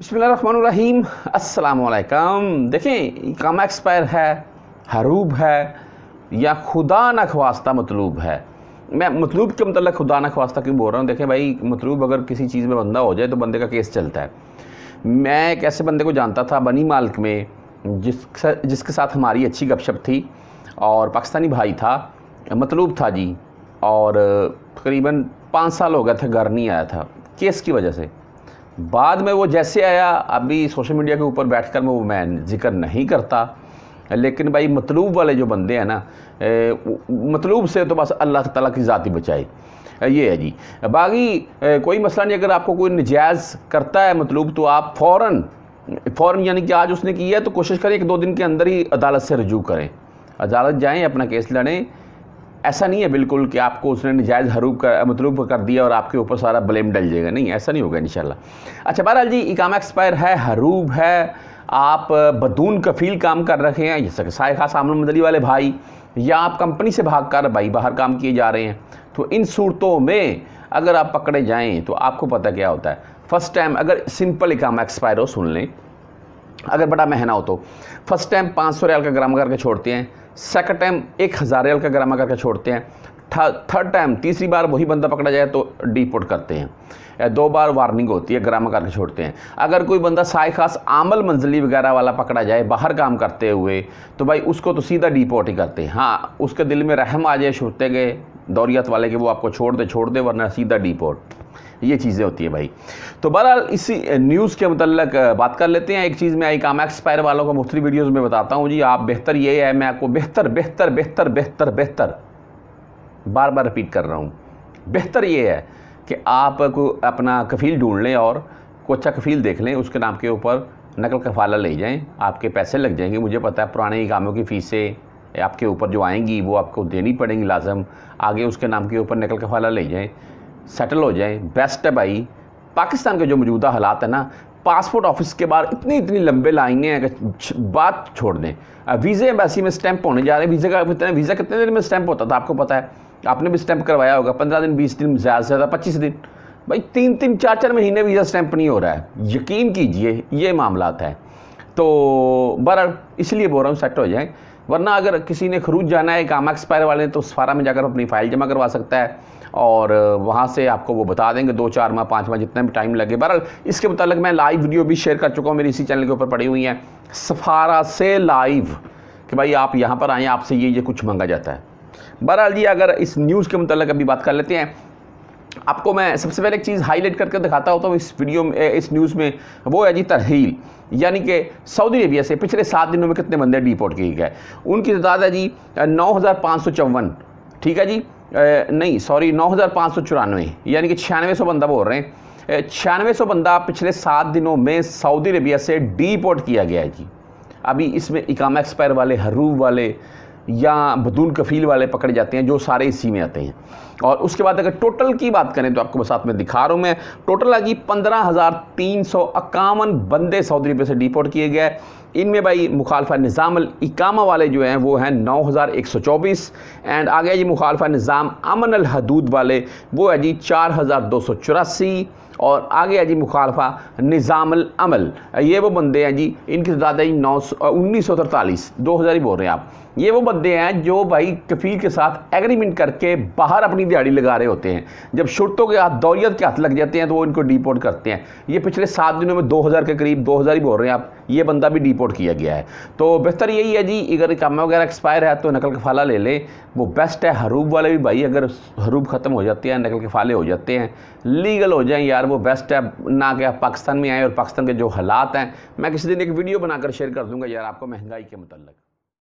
बसमीम असलकम देखें कम एक्सपायर है हरूब है या खुदा नखवास्ता मतलूब है मैं मतलूब के मतलब खुदा नखवास्ता क्यों बोल रहा हूँ देखें भाई मतलूब अगर किसी चीज़ में बंदा हो जाए तो बंदे का केस चलता है मैं एक ऐसे बंदे को जानता था बनी मालक में जिस जिसके साथ हमारी अच्छी गपशप थी और पाकिस्तानी भाई था मतलूब था जी और तकरीबन पाँच साल हो गया था घर नहीं आया था केस की वजह से बाद में वो जैसे आया अभी सोशल मीडिया के ऊपर बैठकर मैं वो मैं जिक्र नहीं करता लेकिन भाई मतलूब वाले जो बंदे हैं ना मतलूब से तो बस अल्लाह ताला की ज़ाती बचाई ये है जी बाकी कोई मसला नहीं अगर आपको कोई नजायज़ करता है मतलूब तो आप फ़ौर फ़ौर यानी कि आज उसने किया है तो कोशिश करें एक दो दिन के अंदर ही अदालत से रजू करें अदालत जाएँ अपना केस लड़ें ऐसा नहीं है बिल्कुल कि आपको उसने नजायज़ हरूप कर मतलूब कर दिया और आपके ऊपर सारा ब्लेम डल जाएगा नहीं ऐसा नहीं होगा इन अच्छा बहरहाल जी इकामा एक्सपायर है हरूब है आप बदून कफील काम कर रहे हैं जैसे साय खास आमन मदली वाले भाई या आप कंपनी से भाग कर भाई बाहर काम किए जा रहे हैं तो इन सूरतों में अगर आप पकड़े जाएँ तो आपको पता क्या होता है फ़र्स्ट टाइम अगर सिंपल इकाम एक्सपायर हो सुन लें अगर बड़ा महना हो तो फर्स्ट टाइम पाँच सौ रियाल का ग्राम करके छोड़ते हैं सेकंड टाइम एक हज़ार एल का ग्रामा करके छोड़ते हैं थर्ड टाइम तीसरी बार वही बंदा पकड़ा जाए तो डिपोर्ट करते हैं या दो बार वार्निंग होती है ग्रामा करके छोड़ते हैं अगर कोई बंदा साय खास आमल मंजिली वगैरह वाला पकड़ा जाए बाहर काम करते हुए तो भाई उसको तो सीधा डिपोर्ट ही करते हैं हाँ उसके दिल में रहम आ जाए छोड़ते गए दौरियत वाले के वो आपको छोड़ दे छोड़ दे वरना सीधा डिपोर्ट ये चीज़ें होती है भाई तो बहरहाल इसी न्यूज़ के मतलब बात कर लेते हैं एक चीज़ में एक आम एक्सपायर वालों को मुख्तु वीडियोज़ में बताता हूँ जी आप बेहतर ये है मैं आपको बेहतर बेहतर बेहतर बेहतर बेहतर बार बार रिपीट कर रहा हूँ बेहतर ये है कि आप को अपना कफ़ील ढूंढ लें और को अच्छा कफ़ील देख लें उसके नाम के ऊपर नकल कफाला ले जाएं आपके पैसे लग जाएंगे मुझे पता है पुराने कामों की फ़ीसें आपके ऊपर जो आएंगी वो आपको देनी पड़ेंगी लाजम आगे उसके नाम के ऊपर नकल कफाला ले जाएं सेटल हो जाए बेस्ट है भाई पाकिस्तान के जो मौजूदा हालात है ना पासपोर्ट ऑफिस के बाहर इतनी इतनी लंबे लाइनें हैं कि बात छोड़ दें वीज़े एम्बेसी में स्टैंप होने जा रहे हैं वीज़े का कितने वीज़ा कितने दिन में स्टैंप होता था आपको पता है आपने भी स्टैंप करवाया होगा पंद्रह दिन बीस दिन ज़्यादा से ज़्यादा पच्चीस दिन भाई तीन तीन चार चार महीने वीज़ा स्टैंप नहीं हो रहा है यकीन कीजिए ये मामला है तो बहर इसलिए बोल रहा हूँ सेट हो जाए वरना अगर किसी ने खरूज जाना है कामा एक्सपायर वाले तो सफारा में जाकर अपनी फ़ाइल जमा करवा सकता है और वहाँ से आपको वो बता देंगे दो चार माह पाँच माह जितना भी टाइम लगे बहरहाल इसके मतलब मैं लाइव वीडियो भी शेयर कर चुका हूँ मेरी इसी चैनल के ऊपर पड़ी हुई हैं सफारा से लाइव कि भाई आप यहाँ पर आएँ आपसे ये ये कुछ मांगा जाता है बहरहाल जी अगर इस न्यूज़ के मतलब अभी बात कर लेते हैं आपको मैं सबसे पहले एक चीज़ हाईलाइट करके दिखाता होता हूँ इस वीडियो में इस न्यूज़ में वो है जी तरहील यानी कि सऊदी अरबिया से पिछले सात दिनों में कितने बंदे डिपोर्ट किए गए उनकी तादाद है जी नौ ठीक है जी नहीं सॉरी नौ हज़ार पाँच सौ चौरानवे यानी कि छियानवे सौ बंदा बोल रहे हैं छियानवे सौ बंदा पिछले सात दिनों में सऊदी अरेबिया से डिपोर्ट किया गया है जी अभी इसमें इकामा एक्सपायर वाले हरूब वाले या बदूल कफील वाले पकड़े जाते हैं जो सारे इसी में आते हैं और उसके बाद अगर टोटल की बात करें तो आपको साथ में दिखा रहा हूँ मैं टोटल आ गई पंद्रह हज़ार तीन सौ इक्यावन बंदे सऊदी अरब से डिपोर्ट किए गए इनमें भाई मुखालफा निज़ाम इकामा वाले जो हैं वो हैं नौ हज़ार एक सौ चौबीस एंड आ गया जी मुखालफा निज़ाम अमन अलहदूद वाले वो है जी चार हज़ार दो सौ चौरासी और आ गया जी मुखालफा निज़ाम अमल ये वो बंदे हैं जी इनकी तादाद है नौ सौ उन्नीस सौ तरतालीस दो हज़ार ही बोल रहे हैं आप ये वो बंदे हैं जो भाई कफील के साथ एग्रीमेंट करके बाहर अपनी दिहाड़ी लगा रहे होते हैं जब शुरतों के हाथ दौरियत के हाथ लग जाते हैं तो वो इनको डिपोर्ट करते हैं ये पिछले सात दिनों में दो हज़ार के करीब दो हज़ार ही बोल रहे हैं आप ये बंदा भी डिपोर्ट किया गया है तो बेहतर यही है जी अगर कामा वगैरह एक्सपायर है तो नकल कफाला ले लें वो बेस्ट है हरूब वाले भी भाई अगर हरूब ख़त्म हो जाते हैं नकल कफाले हो जाते हैं लीगल हो जाए यार वो बेस्ट है ना कि आप पाकिस्तान में आए और पाकिस्तान के जो हालात हैं मैं किसी दिन एक वीडियो बनाकर शेयर कर दूँगा यार आपको महंगाई के मतलब